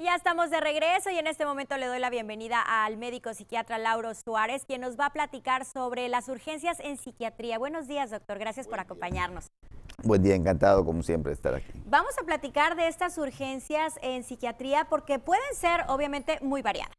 ya estamos de regreso y en este momento le doy la bienvenida al médico psiquiatra Lauro Suárez, quien nos va a platicar sobre las urgencias en psiquiatría. Buenos días, doctor. Gracias por acompañarnos. Buen día, encantado como siempre de estar aquí. Vamos a platicar de estas urgencias en psiquiatría porque pueden ser obviamente muy variadas.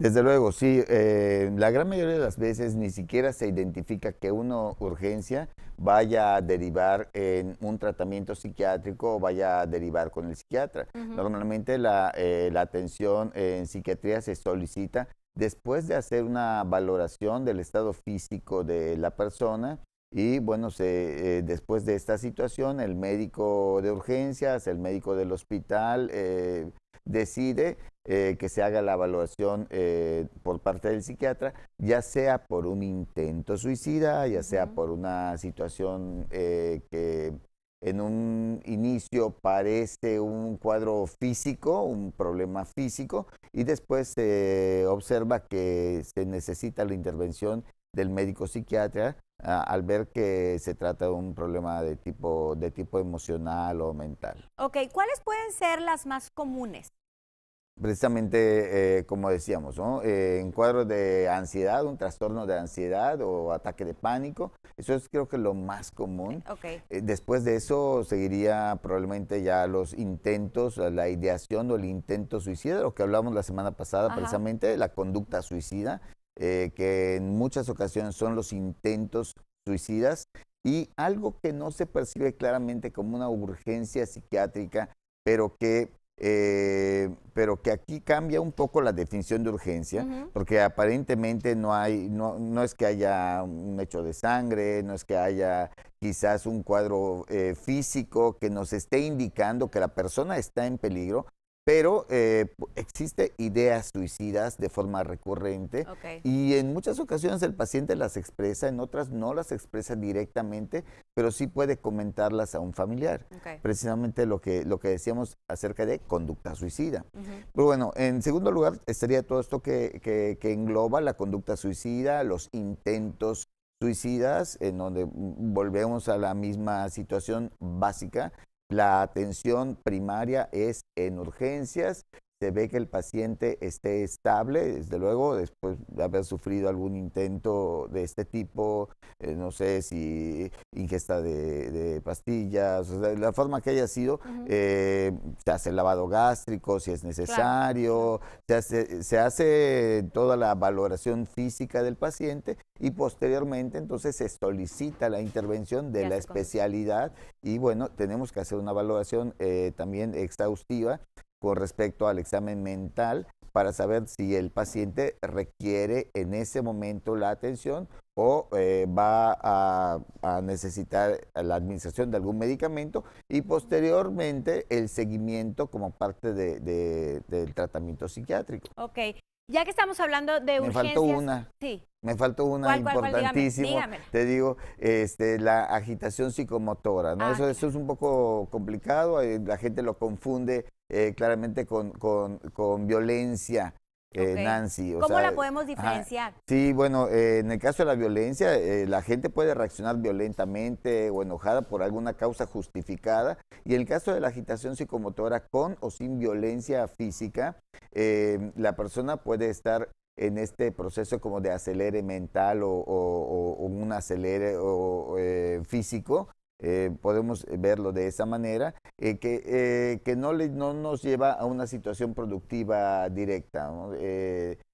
Desde luego, sí. Eh, la gran mayoría de las veces ni siquiera se identifica que una urgencia vaya a derivar en un tratamiento psiquiátrico o vaya a derivar con el psiquiatra. Normalmente eh, la, atención en psiquiatría se solicita después de hacer una valoración del estado físico de la persona y bueno, se, eh, después de esta situación el médico de urgencias, el médico del hospital decide eh, que se haga la evaluación eh, por parte del psiquiatra, ya sea por un intento suicida, ya sea por una situación eh, que en un inicio parece un cuadro físico, un problema físico, y después se observa que se necesita la intervención del médico psiquiatra ah, al ver que se trata de un problema de tipo, de tipo emocional o mental. Ok, ¿cuáles pueden ser las más comunes? Precisamente, eh, como decíamos, ¿no? eh, cuadros de ansiedad, un trastorno de ansiedad o ataque de pánico, eso es creo que lo más común. Okay. Eh, después de eso seguiría probablemente ya los intentos, la ideación o el intento suicida, lo que hablamos la semana pasada precisamente, la conducta suicida, eh, que en muchas ocasiones son los intentos suicidas y algo que no se percibe claramente como una urgencia psiquiátrica, pero que, eh, pero que aquí cambia un poco la definición de urgencia, porque aparentemente no, hay, no, es que haya un hecho de sangre, no es que haya quizás un cuadro eh, físico que nos esté indicando que la persona está en peligro, pero eh, existe ideas suicidas de forma recurrente y en muchas ocasiones el paciente las expresa, en otras no las expresa directamente, pero sí puede comentarlas a un familiar. Precisamente lo que, lo que decíamos acerca de conducta suicida. Pero bueno, en segundo lugar estaría todo esto que, que engloba la conducta suicida, los intentos suicidas, en donde mm, volvemos a la misma situación básica, la atención primaria es en urgencias se ve que el paciente esté estable, desde luego, después de haber sufrido algún intento de este tipo, eh, no sé si ingesta de, pastillas, la forma que haya sido, eh, se hace el lavado gástrico si es necesario, se, hace, toda la valoración física del paciente y posteriormente entonces se solicita la intervención de la especialidad y bueno, tenemos que hacer una valoración eh, también exhaustiva con respecto al examen mental para saber si el paciente requiere en ese momento la atención o eh, va a, necesitar la administración de algún medicamento y posteriormente el seguimiento como parte del tratamiento psiquiátrico. Ok, ya que estamos hablando de Me Me faltó una. Sí. Me faltó una importantísimo. importantísima. te digo, este, la agitación psicomotora, ¿no? Ah, eso es un poco complicado, eh, la gente lo confunde eh, claramente con, violencia, eh, Nancy. ¿Cómo la podemos diferenciar? Sí, bueno, eh, en el caso de la violencia, eh, la gente puede reaccionar violentamente o enojada por alguna causa justificada. Y en el caso de la agitación psicomotora con o sin violencia física, la persona puede estar en este proceso como de acelere mental o, o un acelere o, físico eh, podemos verlo de esa manera, eh, que, eh, que no, le, no nos lleva a una situación productiva directa.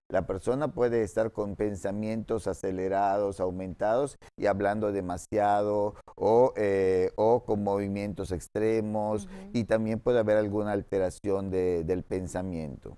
la persona puede estar con pensamientos acelerados, aumentados y hablando demasiado o, con movimientos extremos y también puede haber alguna alteración del pensamiento.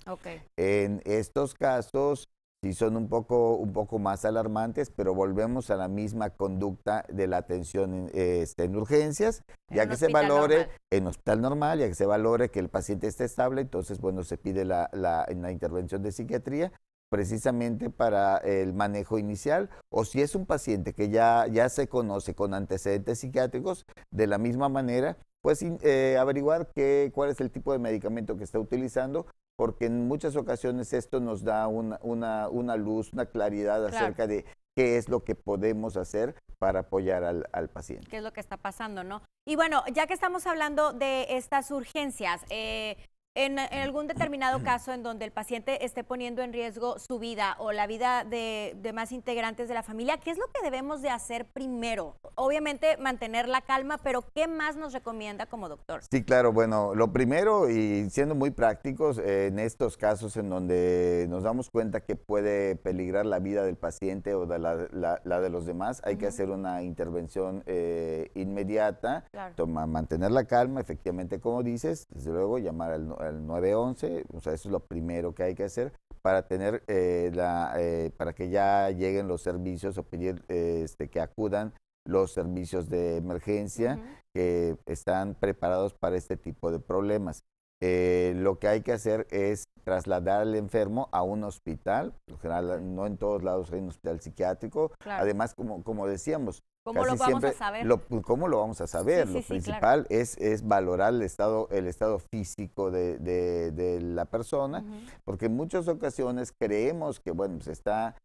En estos casos, sí son un poco, un poco más alarmantes, pero volvemos a la misma conducta de la atención en, este, urgencias, ya que se valore en hospital normal, ya que se valore que el paciente esté estable, entonces, bueno, se pide la, la, intervención de psiquiatría precisamente para el manejo inicial o si es un paciente que ya, ya se conoce con antecedentes psiquiátricos, de la misma manera, pues eh, averiguar qué, cuál es el tipo de medicamento que está utilizando porque en muchas ocasiones esto nos da una, una, luz, una claridad acerca de qué es lo que podemos hacer para apoyar al, paciente. ¿Qué es lo que está pasando, no? Y bueno, ya que estamos hablando de estas urgencias, eh, en, algún determinado caso en donde el paciente esté poniendo en riesgo su vida o la vida de, demás integrantes de la familia, ¿qué es lo que debemos de hacer primero? Obviamente mantener la calma, pero ¿qué más nos recomienda como doctor? Sí, claro, bueno, lo primero y siendo muy prácticos, en estos casos en donde nos damos cuenta que puede peligrar la vida del paciente o de la, de los demás, hay que hacer una intervención eh, inmediata, toma, mantener la calma, efectivamente como dices, desde luego llamar al al 911, o sea, eso es lo primero que hay que hacer para tener eh, la, eh, para que ya lleguen los servicios o pedir este, que acudan los servicios de emergencia que están preparados para este tipo de problemas. Eh, lo que hay que hacer es trasladar al enfermo a un hospital. general, no en todos lados hay un hospital psiquiátrico. Además, como, como decíamos, ¿Cómo lo vamos siempre, a saber? Lo, pues, ¿Cómo lo vamos a saber? lo principal es, es valorar el estado, el estado físico de, de, la persona, porque en muchas ocasiones creemos que, bueno, pues, está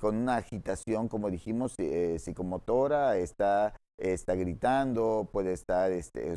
con una agitación, como dijimos, eh, psicomotora, está está gritando, puede estar, este,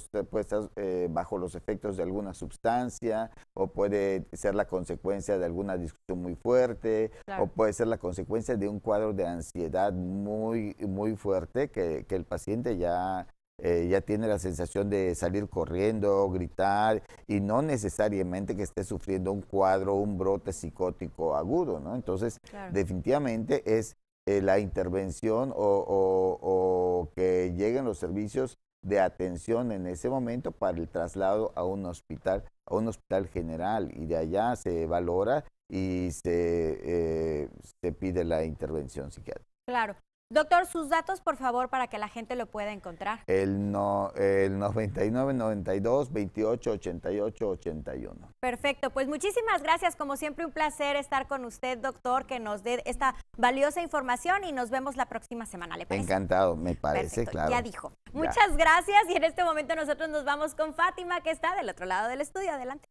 eh, bajo los efectos de alguna sustancia, o puede ser la consecuencia de alguna discusión muy fuerte, o puede ser la consecuencia de un cuadro de ansiedad muy, muy fuerte que, el paciente ya, eh, ya tiene la sensación de salir corriendo, gritar, y no necesariamente que esté sufriendo un cuadro, un brote psicótico agudo, ¿no? Entonces, definitivamente es eh, la intervención o, que lleguen los servicios de atención en ese momento para el traslado a un hospital, a un hospital general, y de allá se valora y se, eh, se pide la intervención psiquiátrica. Claro. Doctor, sus datos, por favor, para que la gente lo pueda encontrar. El, no, el 99, 92, 28, 88, 81. Perfecto, pues muchísimas gracias. Como siempre, un placer estar con usted, doctor, que nos dé esta valiosa información y nos vemos la próxima semana, ¿le parece? Encantado, me parece, claro. Ya dijo. Muchas gracias y en este momento nosotros nos vamos con Fátima, que está del otro lado del estudio. Adelante.